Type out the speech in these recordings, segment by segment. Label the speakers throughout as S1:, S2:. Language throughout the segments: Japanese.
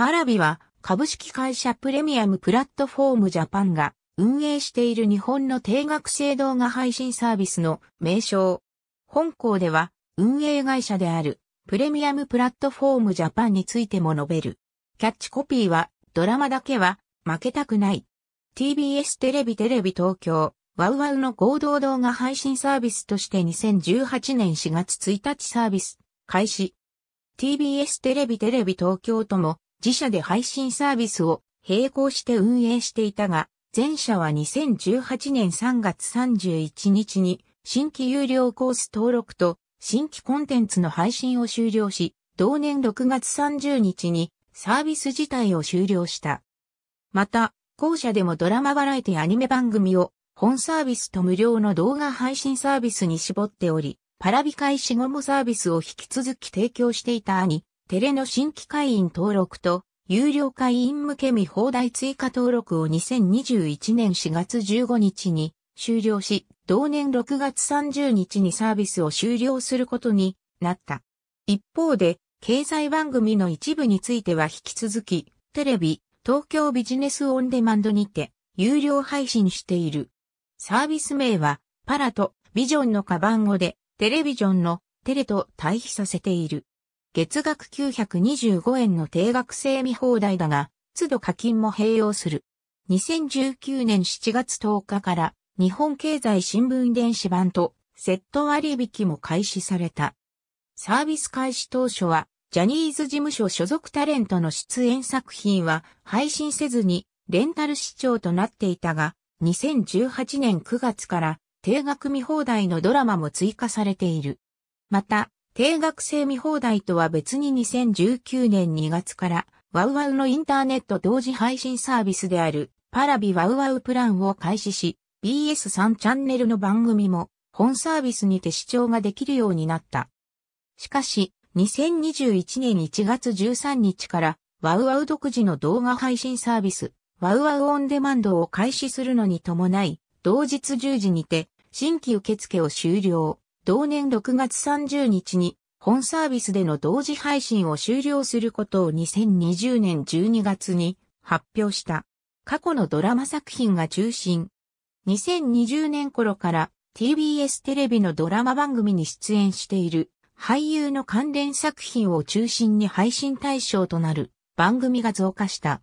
S1: パラビは株式会社プレミアムプラットフォームジャパンが運営している日本の定額制動画配信サービスの名称。本校では運営会社であるプレミアムプラットフォームジャパンについても述べる。キャッチコピーはドラマだけは負けたくない。TBS テレビテレビ東京、ワウワウの合同動画配信サービスとして2018年4月1日サービス開始。TBS テレビテレビ東京とも自社で配信サービスを並行して運営していたが、前者は2018年3月31日に新規有料コース登録と新規コンテンツの配信を終了し、同年6月30日にサービス自体を終了した。また、後者でもドラマバラエティアニメ番組を本サービスと無料の動画配信サービスに絞っており、パラビ開始後もサービスを引き続き提供していた兄、テレの新規会員登録と、有料会員向け未放題追加登録を2021年4月15日に終了し、同年6月30日にサービスを終了することになった。一方で、経済番組の一部については引き続き、テレビ、東京ビジネスオンデマンドにて、有料配信している。サービス名は、パラとビジョンのカバン語で、テレビジョンのテレと対比させている。月額925円の定額制見放題だが、都度課金も併用する。2019年7月10日から日本経済新聞電子版とセット割引も開始された。サービス開始当初はジャニーズ事務所所属タレントの出演作品は配信せずにレンタル視聴となっていたが、2018年9月から定額見放題のドラマも追加されている。また、定額制見放題とは別に2019年2月から、ワウワウのインターネット同時配信サービスである、パラビワウワウプランを開始し、BS3 チャンネルの番組も、本サービスにて視聴ができるようになった。しかし、2021年1月13日から、ワウワウ独自の動画配信サービス、ワウワウオンデマンドを開始するのに伴い、同日10時にて、新規受付を終了。同年6月30日に本サービスでの同時配信を終了することを2020年12月に発表した。過去のドラマ作品が中心。2020年頃から TBS テレビのドラマ番組に出演している俳優の関連作品を中心に配信対象となる番組が増加した。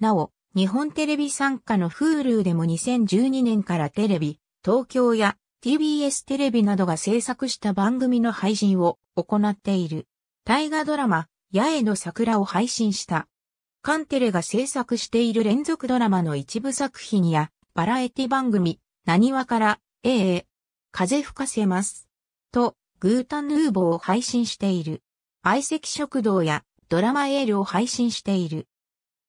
S1: なお、日本テレビ参加の Hulu でも2012年からテレビ、東京や TBS テレビなどが制作した番組の配信を行っている。大河ドラマ、八重の桜を配信した。カンテレが制作している連続ドラマの一部作品や、バラエティ番組、何話から、ええ、風吹かせます。と、グータンヌーボーを配信している。相席食堂やドラマエールを配信している。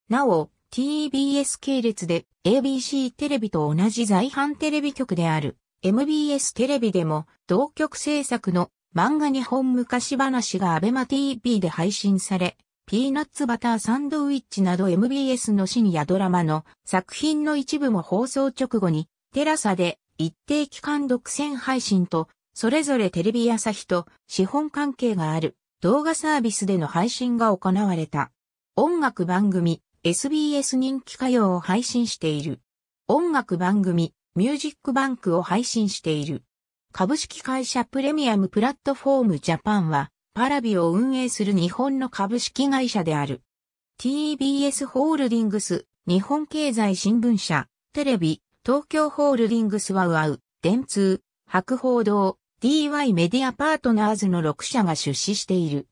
S1: なお、TBS 系列で ABC テレビと同じ在阪テレビ局である。MBS テレビでも同局制作の漫画日本昔話が ABEMATV で配信され、ピーナッツバターサンドウィッチなど MBS の深夜ドラマの作品の一部も放送直後にテラサで一定期間独占配信と、それぞれテレビ朝日と資本関係がある動画サービスでの配信が行われた。音楽番組 SBS 人気歌謡を配信している。音楽番組ミュージックバンクを配信している。株式会社プレミアムプラットフォームジャパンは、パラビを運営する日本の株式会社である。TBS ホールディングス、日本経済新聞社、テレビ、東京ホールディングスワウアウ、電通、博報堂、DY メディアパートナーズの6社が出資している。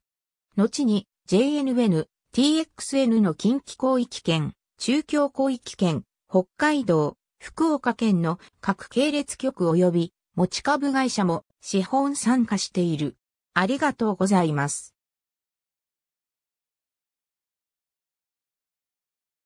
S1: 後に JNN、TXN の近畿広域圏、中京広域圏、北海道、福岡県の各系列局及び持ち株会社も資本参加している。ありがとうございます。